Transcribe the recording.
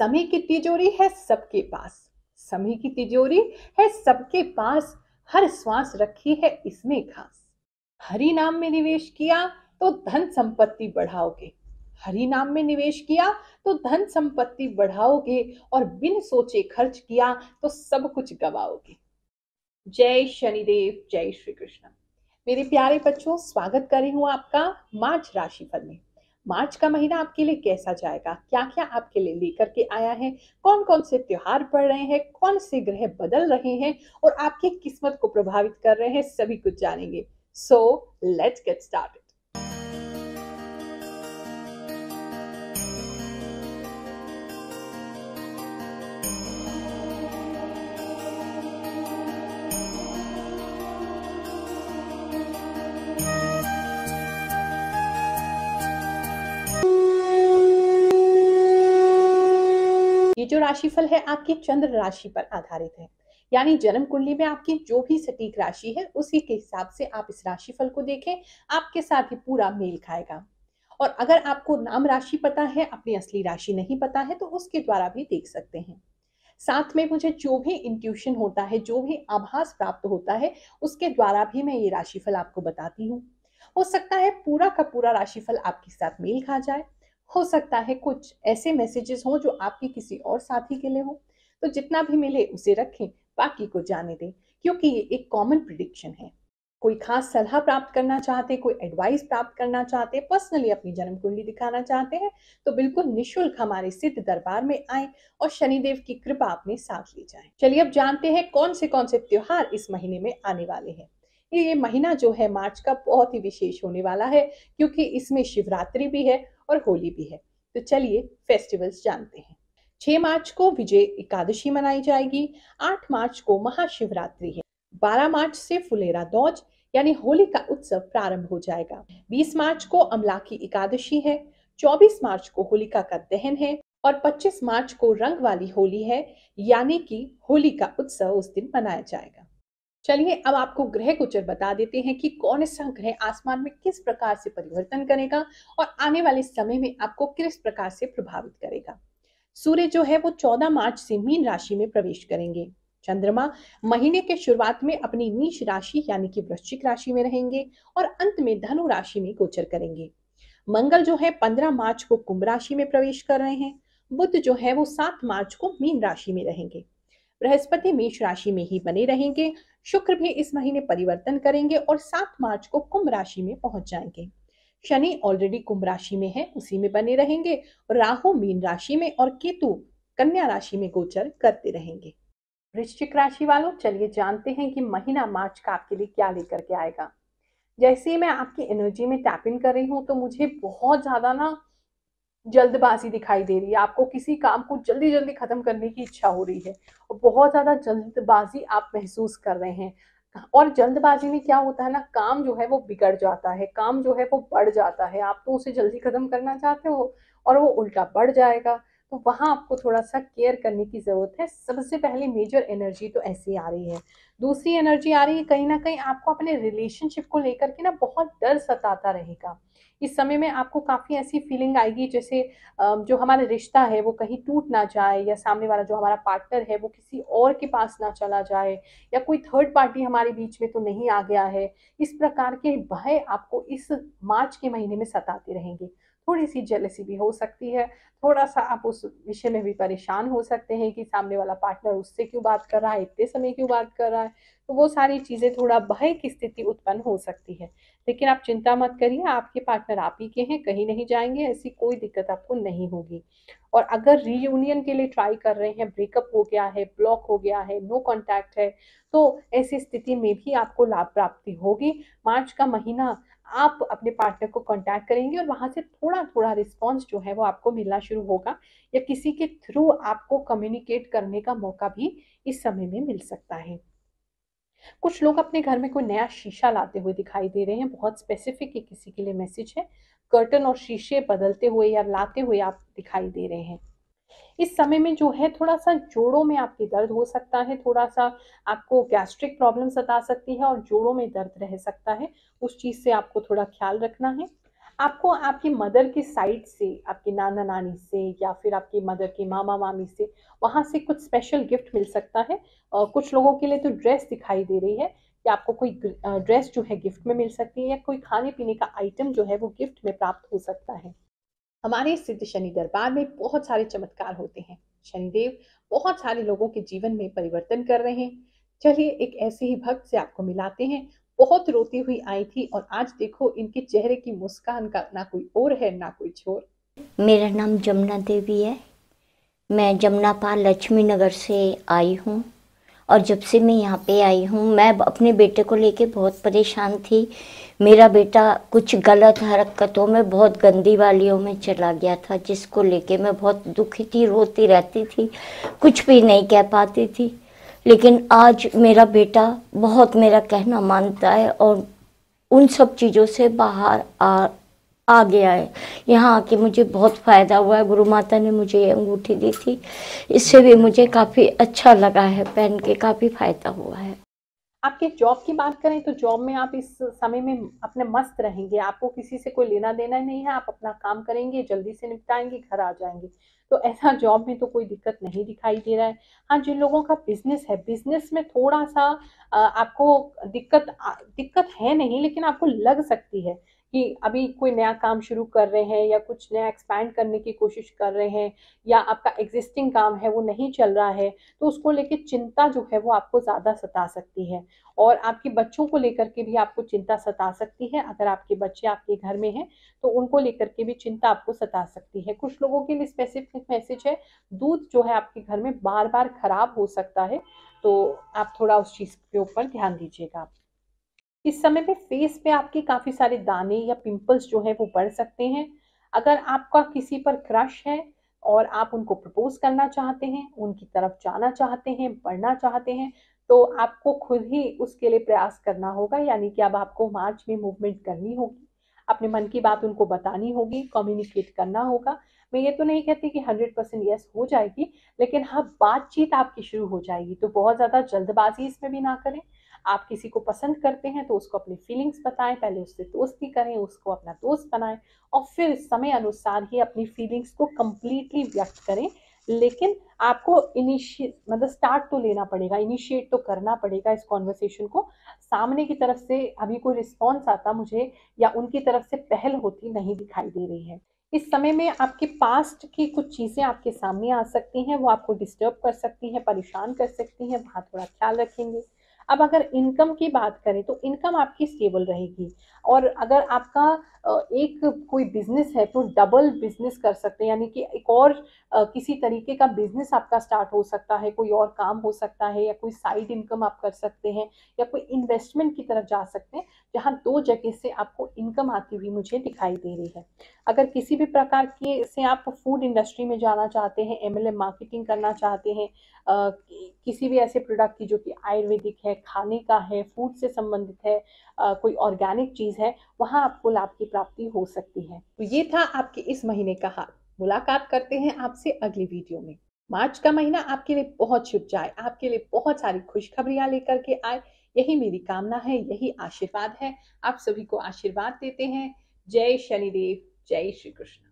समय की तिजोरी है सबके पास समय की तिजोरी है सबके पास हर श्वास रखी है इसमें खास हरि नाम में निवेश किया तो धन संपत्ति बढ़ाओगे हरि नाम में निवेश किया तो धन संपत्ति बढ़ाओगे और बिन सोचे खर्च किया तो सब कुछ गवाओगे जय शनिदेव जय श्री कृष्ण मेरे प्यारे बच्चों स्वागत कर रही हूं आपका मार्च राशि फल में मार्च का महीना आपके लिए कैसा जाएगा क्या क्या आपके लिए लेकर के आया है कौन कौन से त्योहार पड़ रहे हैं कौन से ग्रह बदल रहे हैं और आपकी किस्मत को प्रभावित कर रहे हैं सभी कुछ जानेंगे सो लेट्स गेट स्टार्ट राशिफल है आपके चंद्र राशि पर आधारित है यानी जन्म कुंडली में आपकी जो भी सटीक राशि है उसी के हिसाब से आप इस राशिफल को देखें आपके साथ ही पूरा मेल खाएगा और अगर आपको नाम राशि पता है अपनी असली राशि नहीं पता है तो उसके द्वारा भी देख सकते हैं साथ में मुझे जो भी इंट्यूशन होता है जो भी आभास प्राप्त होता है उसके द्वारा भी मैं ये राशिफल आपको बताती हूँ हो सकता है पूरा का पूरा राशिफल आपके साथ मेल खा जाए हो सकता है कुछ ऐसे मैसेजेस हों जो आपके किसी और साथी के लिए हो तो जितना भी मिले उसे रखें बाकी को जाने दें क्योंकि ये एक कॉमन प्रिडिक्शन है कोई खास सलाह प्राप्त करना चाहते कोई एडवाइस प्राप्त करना चाहते पर्सनली अपनी जन्म कुंडली दिखाना चाहते हैं तो बिल्कुल निशुल्क हमारे सिद्ध दरबार में आए और शनिदेव की कृपा अपने साथ ले जाए चलिए अब जानते हैं कौन से कौन से त्योहार इस महीने में आने वाले हैं ये महीना जो है मार्च का बहुत ही विशेष होने वाला है क्योंकि इसमें शिवरात्रि भी है और होली भी है तो चलिए फेस्टिवल्स जानते हैं 6 मार्च को विजय एकादशी मनाई जाएगी 8 मार्च को महाशिवरात्रि है 12 मार्च से फुलेरा दौज यानी होली का उत्सव प्रारंभ हो जाएगा 20 मार्च को अमलाकी एकादशी है 24 मार्च को होलिका का दहन है और 25 मार्च को रंग वाली होली है यानी कि होली का उत्सव उस दिन मनाया जाएगा चलिए अब आपको ग्रह गोचर बता देते हैं कि कौन सा ग्रह आसमान में किस प्रकार से परिवर्तन करेगा और आने वाले समय में आपको किस प्रकार से प्रभावित करेगा सूर्य जो है वो 14 मार्च से मीन राशि में प्रवेश करेंगे चंद्रमा महीने के शुरुआत में अपनी नीच राशि यानी कि वृश्चिक राशि में रहेंगे और अंत में धनु राशि में गोचर करेंगे मंगल जो है पंद्रह मार्च को कुंभ राशि में प्रवेश कर रहे हैं बुद्ध जो है वो सात मार्च को मीन राशि में रहेंगे बृहस्पति मेष राशि में ही बने रहेंगे शुक्र भी इस महीने परिवर्तन करेंगे और सात मार्च को कुंभ राशि में पहुंच जाएंगे शनि ऑलरेडी कुंभ राशि में है उसी में बने रहेंगे राहु मीन राशि में और केतु कन्या राशि में गोचर करते रहेंगे वृश्चिक राशि वालों चलिए जानते हैं कि महीना मार्च का आपके लिए क्या लेकर के आएगा जैसे ही मैं आपकी एनर्जी में टैप इन कर रही हूँ तो मुझे बहुत ज्यादा ना जल्दबाजी दिखाई दे रही है आपको किसी काम को जल्दी जल्दी ख़त्म करने की इच्छा हो रही है और बहुत ज़्यादा जल्दबाजी आप महसूस कर रहे हैं और जल्दबाजी में क्या होता है ना काम जो है वो बिगड़ जाता है काम जो है वो बढ़ जाता है आप तो उसे जल्दी ख़त्म करना चाहते हो और वो उल्टा बढ़ जाएगा तो वहाँ आपको थोड़ा सा केयर करने की ज़रूरत है सबसे पहले मेजर एनर्जी तो ऐसी आ रही है दूसरी एनर्जी आ रही है कहीं ना कहीं आपको अपने रिलेशनशिप को लेकर के ना बहुत डर सताता रहेगा इस समय में आपको काफ़ी ऐसी फीलिंग आएगी जैसे जो हमारा रिश्ता है वो कहीं टूट ना जाए या सामने वाला जो हमारा पार्टनर है वो किसी और के पास ना चला जाए या कोई थर्ड पार्टी हमारे बीच में तो नहीं आ गया है इस प्रकार के भय आपको इस मार्च के महीने में सताते रहेंगे थोड़ी सी जेलसी भी हो सकती है थोड़ा सा आप उस विषय में भी परेशान हो सकते हैं कि सामने वाला पार्टनर उससे क्यों बात कर रहा है इतने समय क्यों बात कर रहा है तो वो सारी चीज़ें थोड़ा भय की स्थिति उत्पन्न हो सकती है लेकिन आप चिंता मत करिए आपके पार्टनर आप ही के हैं कहीं नहीं जाएंगे ऐसी कोई दिक्कत आपको नहीं होगी और अगर रीयूनियन के लिए ट्राई कर रहे हैं ब्रेकअप हो गया है ब्लॉक हो गया है नो कॉन्टैक्ट है तो ऐसी स्थिति में भी आपको लाभ प्राप्ति होगी मार्च का महीना आप अपने पार्टनर को कांटेक्ट करेंगे और वहां से थोड़ा थोड़ा रिस्पांस जो है वो आपको मिलना शुरू होगा या किसी के थ्रू आपको कम्युनिकेट करने का मौका भी इस समय में मिल सकता है कुछ लोग अपने घर में कोई नया शीशा लाते हुए दिखाई दे रहे हैं बहुत स्पेसिफिक किसी के लिए मैसेज है कर्टन और शीशे बदलते हुए या लाते हुए आप दिखाई दे रहे हैं इस समय में जो है थोड़ा सा जोड़ों में आपके दर्द हो सकता है थोड़ा सा आपको गैस्ट्रिक प्रॉब्लम सता सकती है और जोड़ों में दर्द रह सकता है उस चीज़ से आपको थोड़ा ख्याल रखना है आपको आपकी मदर की साइड से आपके नाना नानी से या फिर आपके मदर के मामा मामी से वहां से कुछ स्पेशल गिफ्ट मिल सकता है और कुछ लोगों के लिए तो ड्रेस दिखाई दे रही है कि आपको कोई ड्रेस जो है गिफ्ट में मिल सकती है या कोई खाने पीने का आइटम जो है वो गिफ्ट में प्राप्त हो सकता है हमारे सिद्ध शनि दरबार में बहुत सारे चमत्कार होते हैं शनिदेव बहुत सारे लोगों के जीवन में परिवर्तन कर रहे हैं चलिए एक ऐसे ही भक्त से आपको मिलाते हैं बहुत रोती हुई आई थी और आज देखो इनके चेहरे की मुस्कान का ना कोई और है ना कोई छोर मेरा नाम जमुना देवी है मैं जमुना पार लक्ष्मी नगर से आई हूँ और जब से मैं यहाँ पे आई हूँ मैं अपने बेटे को लेके बहुत परेशान थी मेरा बेटा कुछ गलत हरकतों में बहुत गंदी वालियों में चला गया था जिसको लेके मैं बहुत दुखी थी रोती रहती थी कुछ भी नहीं कह पाती थी लेकिन आज मेरा बेटा बहुत मेरा कहना मानता है और उन सब चीज़ों से बाहर आ आ गया है यहाँ आके मुझे बहुत फ़ायदा हुआ है गुरु माता ने मुझे ये अंगूठी दी थी इससे भी मुझे काफ़ी अच्छा लगा है पहन के काफ़ी फ़ायदा हुआ है आपके जॉब की बात करें तो जॉब में आप इस समय में अपने मस्त रहेंगे आपको किसी से कोई लेना देना नहीं है आप अपना काम करेंगे जल्दी से निपटाएंगे घर आ जाएंगे तो ऐसा जॉब में तो कोई दिक्कत नहीं दिखाई दे रहा है हाँ जिन लोगों का बिजनेस है बिजनेस में थोड़ा सा आपको दिक्कत दिक्कत है नहीं लेकिन आपको लग सकती है कि अभी कोई नया काम शुरू कर रहे हैं या कुछ नया एक्सपैंड करने की कोशिश कर रहे हैं या आपका एग्जिस्टिंग काम है वो नहीं चल रहा है तो उसको लेके चिंता जो है वो आपको ज़्यादा सता सकती है और आपके बच्चों को लेकर के भी आपको चिंता सता सकती है अगर आपके बच्चे आपके घर में हैं तो उनको लेकर के भी चिंता आपको सता सकती है कुछ लोगों के लिए स्पेसिफिक मैसेज है दूध जो है आपके घर में बार बार खराब हो सकता है तो आप थोड़ा उस चीज़ के ऊपर ध्यान दीजिएगा इस समय पे फेस पे आपके काफ़ी सारे दाने या पिंपल्स जो है वो बढ़ सकते हैं अगर आपका किसी पर क्रश है और आप उनको प्रपोज करना चाहते हैं उनकी तरफ जाना चाहते हैं बढ़ना चाहते हैं तो आपको खुद ही उसके लिए प्रयास करना होगा यानी कि अब आपको मार्च में मूवमेंट करनी होगी अपने मन की बात उनको बतानी होगी कम्युनिकेट करना होगा मैं ये तो नहीं कहती कि हंड्रेड परसेंट यस हो जाएगी लेकिन हाँ बातचीत आपकी शुरू हो जाएगी तो बहुत ज़्यादा जल्दबाजी इसमें भी ना करें आप किसी को पसंद करते हैं तो उसको अपनी फीलिंग्स बताएं पहले उससे दोस्ती करें उसको अपना दोस्त बनाएं और फिर समय अनुसार ही अपनी फीलिंग्स को कम्प्लीटली व्यक्त करें लेकिन आपको इनिशिएट मतलब स्टार्ट तो लेना पड़ेगा इनिशिएट तो करना पड़ेगा इस कॉन्वर्सेशन को सामने की तरफ से अभी कोई रिस्पॉन्स आता मुझे या उनकी तरफ से पहल होती नहीं दिखाई दे रही है इस समय में आपके पास्ट की कुछ चीज़ें आपके सामने आ सकती हैं वो आपको डिस्टर्ब कर सकती हैं परेशान कर सकती हैं वहाँ थोड़ा ख्याल रखेंगे अब अगर इनकम की बात करें तो इनकम आपकी स्टेबल रहेगी और अगर आपका एक कोई बिजनेस है तो डबल बिजनेस कर सकते हैं यानी कि एक और किसी तरीके का बिजनेस आपका स्टार्ट हो सकता है कोई और काम हो सकता है या कोई साइड इनकम आप कर सकते हैं या कोई इन्वेस्टमेंट की तरफ जा सकते हैं जहाँ दो जगह से आपको इनकम आती हुई मुझे दिखाई दे रही है अगर किसी भी प्रकार के से आप फूड इंडस्ट्री में जाना चाहते हैं एम मार्केटिंग करना चाहते हैं किसी भी ऐसे प्रोडक्ट की जो कि आयुर्वेदिक है खाने का है फूड से संबंधित है आ, कोई ऑर्गेनिक चीज़ है वहाँ आपको लाभ की प्राप्ति हो सकती है तो ये था आपके इस महीने का हाल मुलाकात करते हैं आपसे अगली वीडियो में मार्च का महीना आपके लिए बहुत शुभ जाए आपके लिए बहुत सारी खुशखबरियां लेकर के आए यही मेरी कामना है यही आशीर्वाद है आप सभी को आशीर्वाद देते हैं जय शनिदेव जय श्री कृष्ण